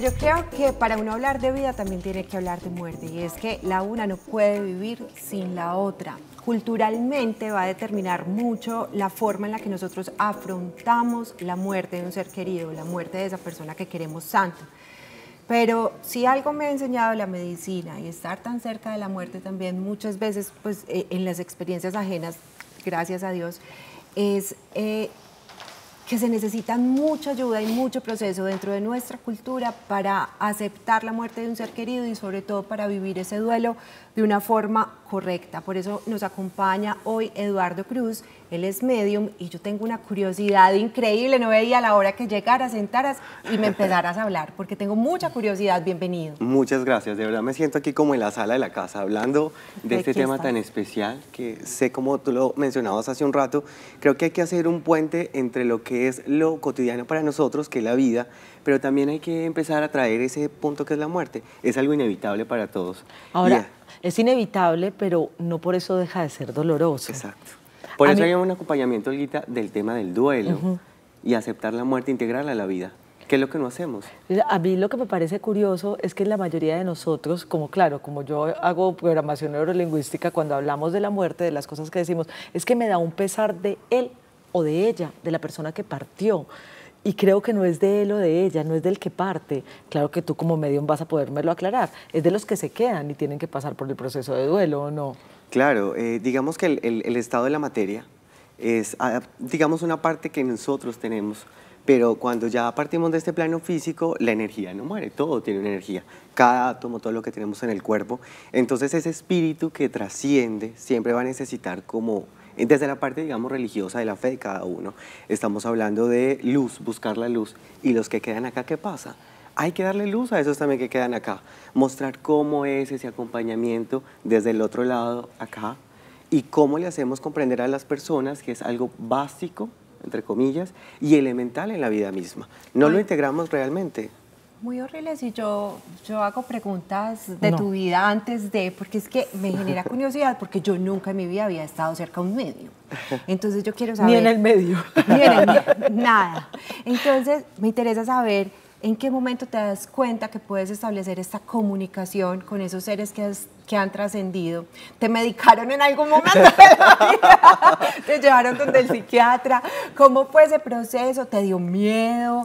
yo creo que para uno hablar de vida también tiene que hablar de muerte y es que la una no puede vivir sin la otra. Culturalmente va a determinar mucho la forma en la que nosotros afrontamos la muerte de un ser querido, la muerte de esa persona que queremos tanto. Pero si algo me ha enseñado la medicina y estar tan cerca de la muerte también muchas veces, pues eh, en las experiencias ajenas, gracias a Dios, es eh, que se necesitan mucha ayuda y mucho proceso dentro de nuestra cultura para aceptar la muerte de un ser querido y sobre todo para vivir ese duelo de una forma correcta. Por eso nos acompaña hoy Eduardo Cruz, él es medium y yo tengo una curiosidad increíble, no veía la hora que llegaras, sentaras y me empezaras a hablar, porque tengo mucha curiosidad, bienvenido. Muchas gracias, de verdad me siento aquí como en la sala de la casa, hablando de, este tema tan especial, que sé como tú lo mencionabas hace un rato, creo que hay que hacer un puente entre lo que es lo cotidiano para nosotros, que es la vida, pero también hay que empezar a traer ese punto que es la muerte, es algo inevitable para todos. Ahora, es inevitable, pero no por eso deja de ser doloroso. Exacto. Por eso hay un acompañamiento, Olguita, del tema del duelo y aceptar la muerte, integral a la vida. ¿Qué es lo que no hacemos? A mí lo que me parece curioso es que la mayoría de nosotros, como claro, como yo hago programación neurolingüística, cuando hablamos de la muerte, de las cosas que decimos, es que me da un pesar de él o de ella, de la persona que partió y creo que no es de él o de ella, no es del que parte. Claro que tú como medium vas a podérmelo aclarar. Es de los que se quedan y tienen que pasar por el proceso de duelo o no. Claro, eh, digamos que el, estado de la materia es, ah, digamos, una parte que nosotros tenemos, pero cuando ya partimos de este plano físico, la energía no muere, todo tiene energía, cada átomo, todo lo que tenemos en el cuerpo. Entonces ese espíritu que trasciende siempre va a necesitar como desde la parte, digamos, religiosa de la fe de cada uno, estamos hablando de luz, buscar la luz. Y los que quedan acá, ¿qué pasa? Hay que darle luz a esos también que quedan acá, mostrar cómo es ese acompañamiento desde el otro lado acá y cómo le hacemos comprender a las personas que es algo básico, entre comillas, y elemental en la vida misma. No lo integramos realmente muy horrible si yo, yo hago preguntas de tu vida antes de, porque es que me genera curiosidad, porque yo nunca en mi vida había estado cerca de un medio. Entonces yo quiero saber... Ni en el medio. Ni en el medio, nada. Entonces me interesa saber en qué momento te das cuenta que puedes establecer esta comunicación con esos seres que, han trascendido. ¿Te medicaron en algún momento? ¿Te llevaron donde el psiquiatra? ¿Cómo fue ese proceso? ¿Te dio miedo?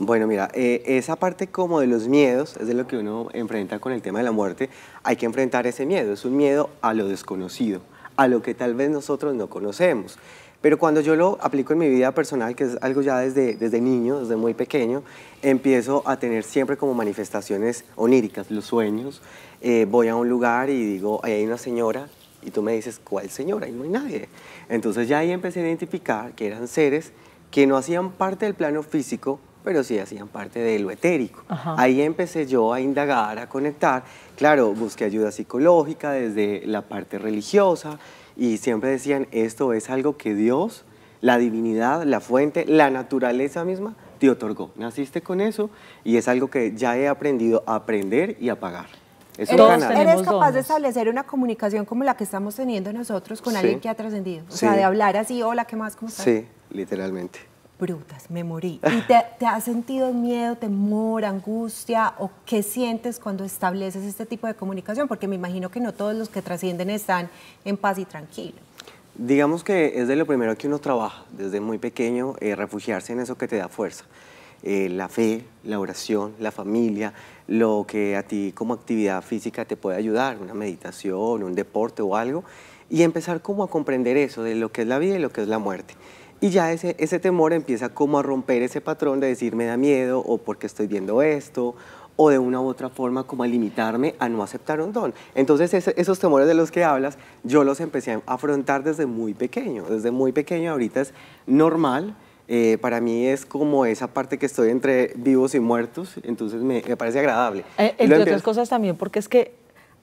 Bueno, mira, eh, esa parte como de los miedos, es de lo que uno enfrenta con el tema de la muerte, hay que enfrentar ese miedo, es un miedo a lo desconocido, a lo que tal vez nosotros no conocemos. Pero cuando yo lo aplico en mi vida personal, que es algo ya desde, desde niño, desde muy pequeño, empiezo a tener siempre como manifestaciones oníricas, los sueños. Eh, voy a un lugar y digo, ahí hay una señora, y tú me dices, ¿cuál señora? Y no hay nadie. Entonces ya ahí empecé a identificar que eran seres que no hacían parte del plano físico, pero sí hacían parte de lo etérico. Ahí empecé yo a indagar, a conectar. Claro, busqué ayuda psicológica desde la parte religiosa y siempre decían, esto es algo que Dios, la divinidad, la fuente, la naturaleza misma, te otorgó. Naciste con eso y es algo que ya he aprendido a aprender y a pagar. Es eres, eres capaz de establecer una comunicación como la que estamos teniendo nosotros con alguien que ha trascendido. O sea, de hablar así, hola, ¿qué más? ¿Cómo estás? Sí, literalmente brutas, me morí. ¿Y te, has sentido miedo, temor, angustia o qué sientes cuando estableces este tipo de comunicación? Porque me imagino que no todos los que trascienden están en paz y tranquilo. Digamos que es de lo primero que uno trabaja desde muy pequeño, eh, refugiarse en eso que te da fuerza. Eh, la fe, la oración, la familia, lo que a ti como actividad física te puede ayudar, una meditación, un deporte o algo, y empezar como a comprender eso de lo que es la vida y lo que es la muerte. Y ya ese, ese temor empieza como a romper ese patrón de decir me da miedo o porque estoy viendo esto o de una u otra forma como a limitarme a no aceptar un don. Entonces esos temores de los que hablas, yo los empecé a afrontar desde muy pequeño. Desde muy pequeño ahorita es normal. Eh, para mí es como esa parte que estoy entre vivos y muertos, entonces me, parece agradable. Eh, entre otras cosas también, porque es que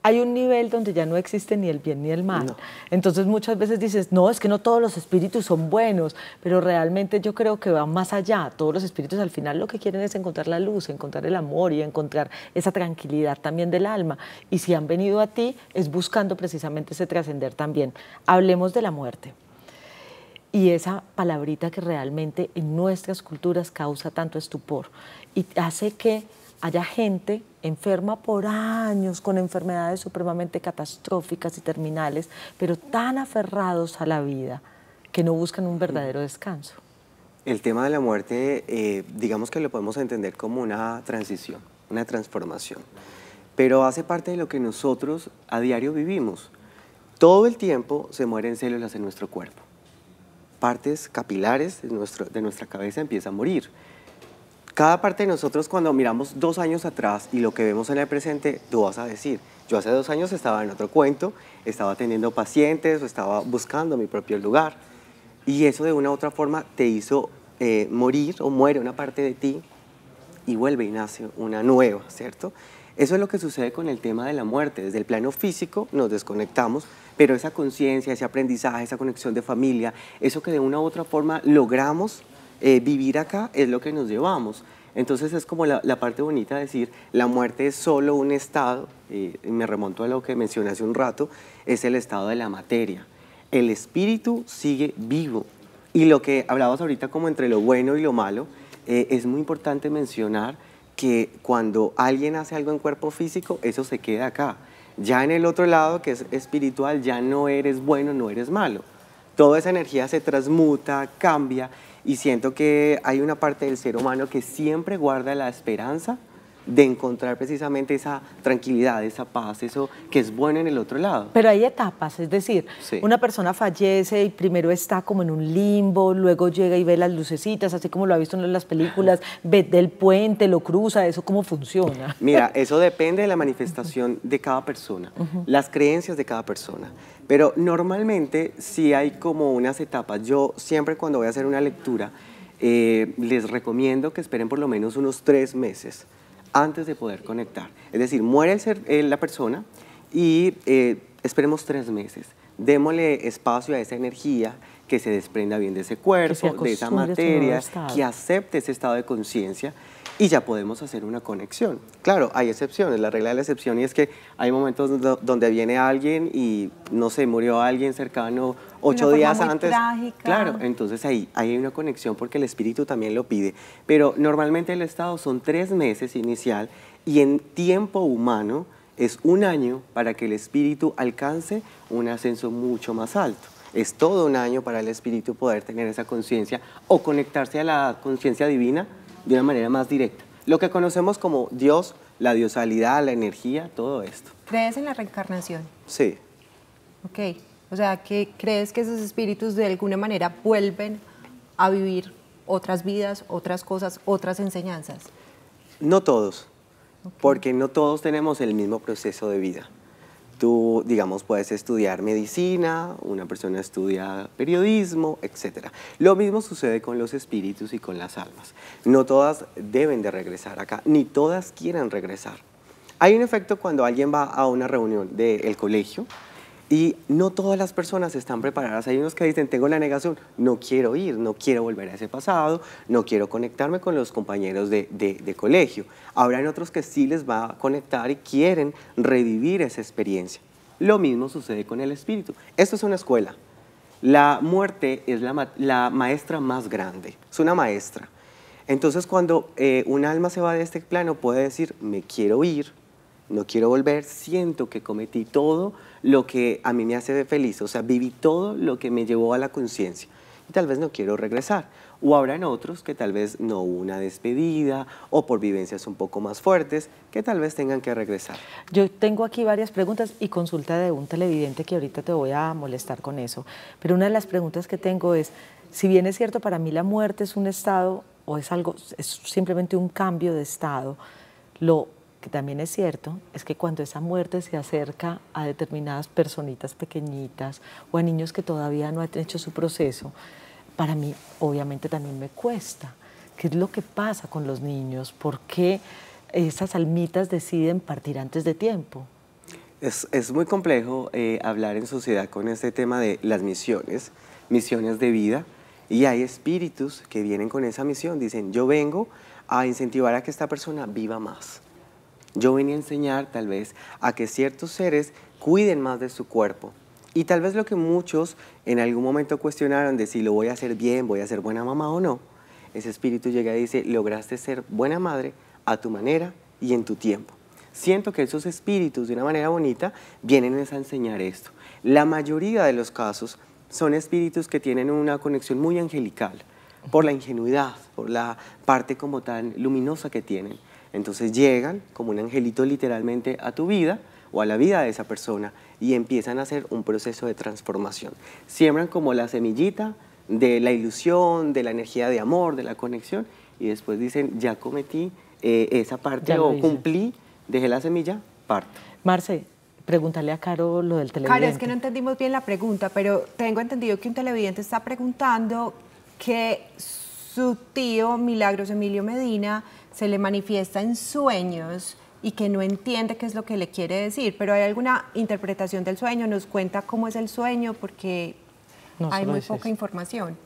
hay un nivel donde ya no existe ni el bien ni el mal. Entonces muchas veces dices, no, es que no todos los espíritus son buenos, pero realmente yo creo que va más allá. Todos los espíritus al final lo que quieren es encontrar la luz, encontrar el amor y encontrar esa tranquilidad también del alma. Y si han venido a ti es buscando precisamente ese trascender también. Hablemos de la muerte. Y esa palabrita que realmente en nuestras culturas causa tanto estupor y hace que haya gente enferma por años con enfermedades supremamente catastróficas y terminales, pero tan aferrados a la vida que no buscan un verdadero descanso. El tema de la muerte, eh, digamos que lo podemos entender como una transición, una transformación, pero hace parte de lo que nosotros a diario vivimos. Todo el tiempo se mueren células en nuestro cuerpo. Partes capilares de, nuestro, de nuestra cabeza empiezan a morir cada parte de nosotros cuando miramos dos años atrás y lo que vemos en el presente, tú vas a decir, yo hace dos años estaba en otro cuento, estaba teniendo pacientes o estaba buscando mi propio lugar. Y eso de una u otra forma te hizo eh, morir o muere una parte de ti y vuelve y nace una nueva, ¿cierto? Eso es lo que sucede con el tema de la muerte. Desde el plano físico nos desconectamos, pero esa conciencia, ese aprendizaje, esa conexión de familia, eso que de una u otra forma logramos eh, vivir acá es lo que nos llevamos. Entonces es como la, parte bonita de decir, la muerte es solo un estado, eh, y me remonto a lo que mencioné hace un rato, es el estado de la materia. El espíritu sigue vivo. Y lo que hablabas ahorita como entre lo bueno y lo malo, eh, es muy importante mencionar que cuando alguien hace algo en cuerpo físico, eso se queda acá. Ya en el otro lado, que es espiritual, ya no eres bueno, no eres malo. Toda esa energía se transmuta, cambia y siento que hay una parte del ser humano que siempre guarda la esperanza de encontrar precisamente esa tranquilidad, esa paz, eso que es bueno en el otro lado. Pero hay etapas, es decir, una persona fallece y primero está como en un limbo, luego llega y ve las lucecitas, así como lo ha visto en las películas, ve del puente, lo cruza, eso cómo funciona. Mira, eso depende de la manifestación de cada persona, las creencias de cada persona. Pero normalmente sí hay como unas etapas. Yo siempre cuando voy a hacer una lectura, eh, les recomiendo que esperen por lo menos unos tres meses antes de poder conectar. Es decir, muere eh, la persona y eh, esperemos tres meses. Démosle espacio a esa energía que se desprenda bien de ese cuerpo, de esa materia, que acepte ese estado de conciencia y ya podemos hacer una conexión. Claro, hay excepciones, la regla de la excepción y es que hay momentos donde viene alguien y no se murió alguien cercano ocho días antes. Claro, entonces ahí, hay una conexión porque el espíritu también lo pide. Pero normalmente el estado son tres meses inicial y en tiempo humano es un año para que el espíritu alcance un ascenso mucho más alto. Es todo un año para el espíritu poder tener esa conciencia o conectarse a la conciencia divina de una manera más directa. Lo que conocemos como Dios, la diosalidad, la energía, todo esto. ¿Crees en la reencarnación? Sí. Ok. O sea, que crees que esos espíritus de alguna manera vuelven a vivir otras vidas, otras cosas, otras enseñanzas. No todos, porque no todos tenemos el mismo proceso de vida. Tú, digamos, puedes estudiar medicina, una persona estudia periodismo, etc. Lo mismo sucede con los espíritus y con las almas. No todas deben de regresar acá, ni todas quieren regresar. Hay un efecto cuando alguien va a una reunión del colegio, y no todas las personas están preparadas. Hay unos que dicen, tengo la negación, no quiero ir, no quiero volver a ese pasado, no quiero conectarme con los compañeros de, de, colegio. Habrán otros que sí les va a conectar y quieren revivir esa experiencia. Lo mismo sucede con el espíritu. Esto es una escuela. La muerte es la, la maestra más grande, es una maestra. Entonces cuando eh, un alma se va de este plano puede decir, me quiero ir, no quiero volver, siento que cometí todo lo que a mí me hace feliz, o sea, viví todo lo que me llevó a la conciencia y tal vez no quiero regresar. O habrán otros que tal vez no hubo una despedida o por vivencias un poco más fuertes que tal vez tengan que regresar. Yo tengo aquí varias preguntas y consulta de un televidente que ahorita te voy a molestar con eso. Pero una de las preguntas que tengo es, si bien es cierto para mí la muerte es un estado o es algo, es simplemente un cambio de estado, lo que también es cierto, es que cuando esa muerte se acerca a determinadas personitas pequeñitas o a niños que todavía no han hecho su proceso, para mí obviamente también me cuesta. ¿Qué es lo que pasa con los niños? ¿Por qué esas almitas deciden partir antes de tiempo? Es, es muy complejo eh, hablar en sociedad con este tema de las misiones, misiones de vida, y hay espíritus que vienen con esa misión, dicen, yo vengo a incentivar a que esta persona viva más. Yo venía a enseñar tal vez a que ciertos seres cuiden más de su cuerpo. Y tal vez lo que muchos en algún momento cuestionaron de si lo voy a hacer bien, voy a ser buena mamá o no, ese espíritu llega y dice, lograste ser buena madre a tu manera y en tu tiempo. Siento que esos espíritus de una manera bonita vienen a enseñar esto. La mayoría de los casos son espíritus que tienen una conexión muy angelical, por la ingenuidad, por la parte como tan luminosa que tienen. Entonces llegan como un angelito literalmente a tu vida o a la vida de esa persona y empiezan a hacer un proceso de transformación. Siembran como la semillita de la ilusión, de la energía de amor, de la conexión y después dicen, ya cometí eh, esa parte o cumplí, dejé la semilla, parte. Marce, pregúntale a Caro lo del televidente. Caro, es que no entendimos bien la pregunta, pero tengo entendido que un televidente está preguntando que su tío Milagros Emilio Medina se le manifiesta en sueños y que no entiende qué es lo que le quiere decir, pero hay alguna interpretación del sueño, nos cuenta cómo es el sueño porque hay muy poca información.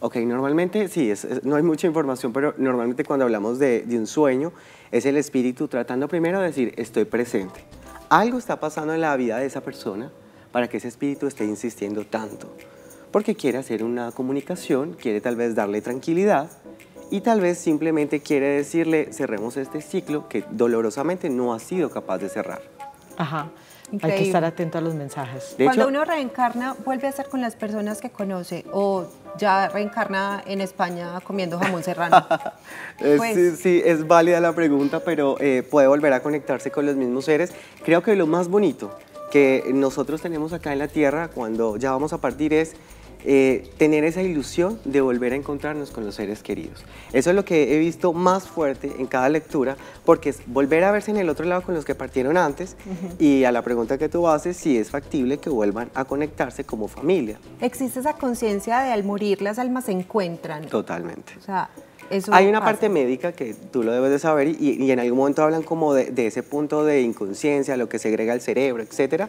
Ok, normalmente sí, no hay mucha información, pero normalmente cuando hablamos de un sueño es el espíritu tratando primero de decir estoy presente. Algo está pasando en la vida de esa persona para que ese espíritu esté insistiendo tanto, porque quiere hacer una comunicación, quiere tal vez darle tranquilidad, y tal vez simplemente quiere decirle cerremos este ciclo que dolorosamente no ha sido capaz de cerrar. Ajá. Hay que estar atento a los mensajes. Cuando uno reencarna, vuelve a estar con las personas que conoce o ya reencarna en España comiendo jamón serrano. Pues sí, es válida la pregunta, pero eh, puede volver a conectarse con los mismos seres. Creo que lo más bonito que nosotros tenemos acá en la Tierra cuando ya vamos a partir es eh, tener esa ilusión de volver a encontrarnos con los seres queridos. Eso es lo que he visto más fuerte en cada lectura, porque es volver a verse en el otro lado con los que partieron antes y a la pregunta que tú haces, si es factible que vuelvan a conectarse como familia. Existe esa conciencia de al morir las almas se encuentran. Totalmente. eso Hay una parte médica que tú lo debes de saber y, en algún momento hablan como de, ese punto de inconsciencia, lo que segrega el cerebro, etcétera,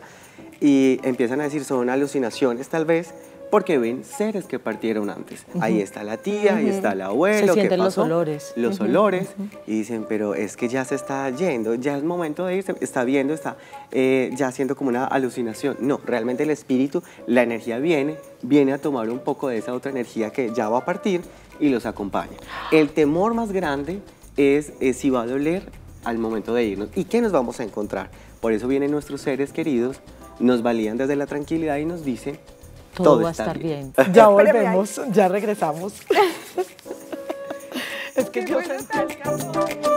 y empiezan a decir son alucinaciones tal vez, porque ven seres que partieron antes. Ahí está la tía, ahí está el abuelo. Se sienten los olores. Los olores. Y dicen, pero es que ya se está yendo, ya es momento de irse, está viendo, está eh, ya haciendo como una alucinación. No, realmente el espíritu, la energía viene, viene a tomar un poco de esa otra energía que ya va a partir y los acompaña. El temor más grande es, es eh, si va a doler al momento de irnos. ¿Y qué nos vamos a encontrar? Por eso vienen nuestros seres queridos, nos valían desde la tranquilidad y nos dicen todo, va a estar bien. Ya volvemos, ya regresamos. es que yo...